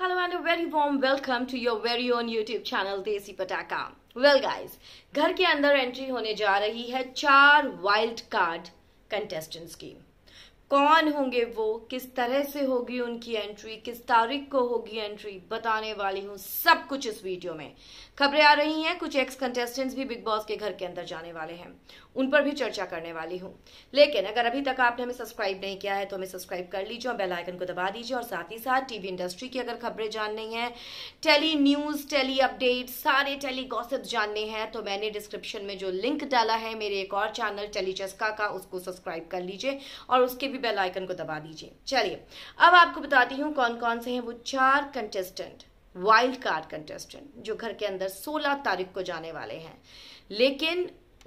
hello and very warm welcome to your very own YouTube channel Desi Pataka well guys घर के अंदर entry होने जा रही है चार वाइल्ड कार्ड कंटेस्टेंट्स की कौन होंगे वो किस तरह से होगी उनकी एंट्री किस तारीख को होगी एंट्री बताने वाली हूँ सब कुछ इस वीडियो में खबरें आ रही हैं कुछ एक्स कंटेस्टेंट्स भी बिग बॉस के घर के अंदर जाने वाले हैं उन पर भी चर्चा करने वाली हूँ लेकिन अगर अभी तक आपने हमें सब्सक्राइब नहीं किया है तो हमें सब्सक्राइब कर लीजिए और बेलाइकन को दबा दीजिए और साथ ही साथ टीवी इंडस्ट्री की अगर खबरें जाननी है टेली न्यूज टेली अपडेट सारे टेली गॉसिप जानने हैं तो मैंने डिस्क्रिप्शन में जो लिंक डाला है मेरे एक और चैनल टेली चस्का का उसको सब्सक्राइब कर लीजिए और उसके भी बेल आइकन को दबा दीजिए चलिए अब आपको बताती हूँ कौन कौन से हैं वो चार कंटेस्टेंट वाइल्ड कार्ड कंटेस्टेंट जो घर के अंदर 16 तारीख को जाने वाले हैं लेकिन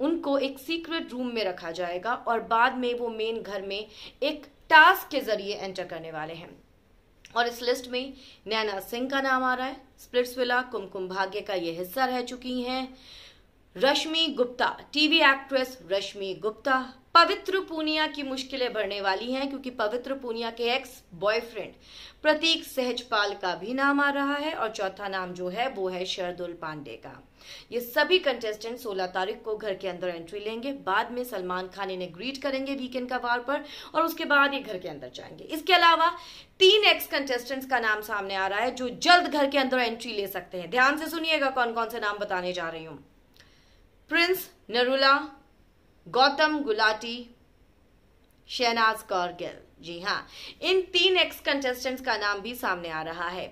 उनको एक सीक्रेट रूम में रखा जाएगा और बाद में वो मेन घर में एक टास्क के जरिए एंटर करने वाले हैं और इस लिस्ट में नैना सिंह का नाम आ रहा है स्प्लिट्सविला कुमकुम भाग्य का ये हिस्सा रह चुकी हैं रश्मि गुप्ता टीवी एक्ट्रेस रश्मि गुप्ता पवित्र पूनिया की मुश्किलें बढ़ने वाली हैं क्योंकि पवित्र पूनिया के एक्स बॉयफ्रेंड प्रतीक सहजपाल का भी नाम आ रहा है और चौथा नाम जो है वो है शरदुल पांडे का ये सभी कंटेस्टेंट 16 तारीख को घर के अंदर एंट्री लेंगे बाद में सलमान खान इन्हें ग्रीट करेंगे वीकेंड का वार पर और उसके बाद ये घर के अंदर जाएंगे इसके अलावा तीन एक्स कंटेस्टेंट्स का नाम सामने आ रहा है जो जल्द घर के अंदर एंट्री ले सकते हैं ध्यान से सुनिएगा कौन कौन से नाम बताने जा रही हूँ नरुला गौतम गुलाटी शहनाज गिल जी हाँ इन तीन एक्स कंटेस्टेंट्स का नाम भी सामने आ रहा है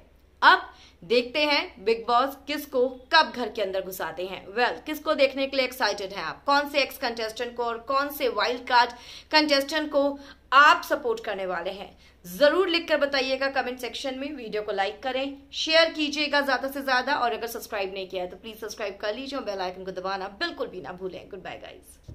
अब देखते हैं बिग बॉस किसको कब घर के अंदर घुसाते हैं वेल well, किसको देखने के लिए एक्साइटेड हैं आप कौन से एक्स कंटेस्टेंट को और कौन से वाइल्ड कार्ड कंटेस्टेंट को आप सपोर्ट करने वाले हैं जरूर लिखकर बताइएगा कमेंट सेक्शन में वीडियो को लाइक करें शेयर कीजिएगा ज्यादा से ज्यादा और अगर सब्सक्राइब नहीं किया है तो प्लीज सब्सक्राइब कर लीजिए और बेलाइकन को दबाना बिल्कुल भी ना भूलें गुड बाय गाइज